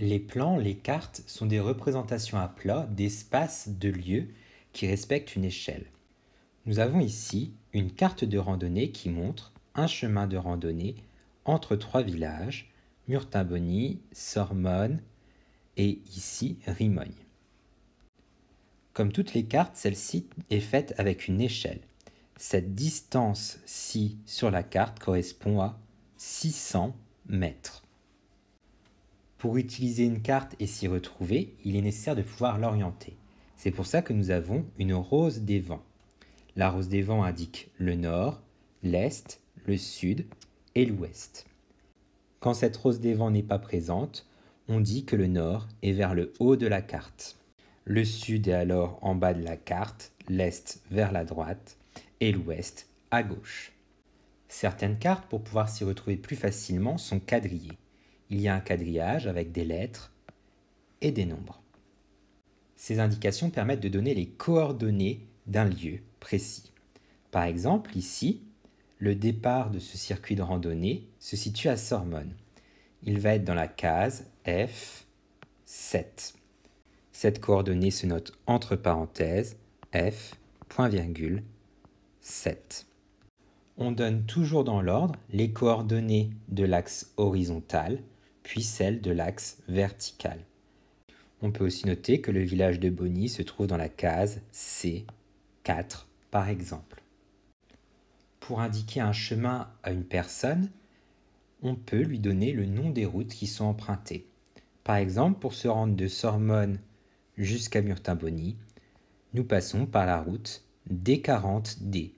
Les plans, les cartes sont des représentations à plat d'espaces, de lieux qui respectent une échelle. Nous avons ici une carte de randonnée qui montre un chemin de randonnée entre trois villages, Murtimboni, Sormone et ici Rimogne. Comme toutes les cartes, celle-ci est faite avec une échelle. Cette distance-ci sur la carte correspond à 600 mètres. Pour utiliser une carte et s'y retrouver, il est nécessaire de pouvoir l'orienter. C'est pour ça que nous avons une rose des vents. La rose des vents indique le nord, l'est, le sud et l'ouest. Quand cette rose des vents n'est pas présente, on dit que le nord est vers le haut de la carte. Le sud est alors en bas de la carte, l'est vers la droite et l'ouest à gauche. Certaines cartes, pour pouvoir s'y retrouver plus facilement, sont quadrillées il y a un quadrillage avec des lettres et des nombres. Ces indications permettent de donner les coordonnées d'un lieu précis. Par exemple, ici, le départ de ce circuit de randonnée se situe à Sormone. Il va être dans la case F7. Cette coordonnée se note entre parenthèses F, 7. On donne toujours dans l'ordre les coordonnées de l'axe horizontal, puis celle de l'axe vertical. On peut aussi noter que le village de Bonny se trouve dans la case C4 par exemple. Pour indiquer un chemin à une personne, on peut lui donner le nom des routes qui sont empruntées. Par exemple, pour se rendre de Sormone jusqu'à Murtin-Bonny, nous passons par la route D40D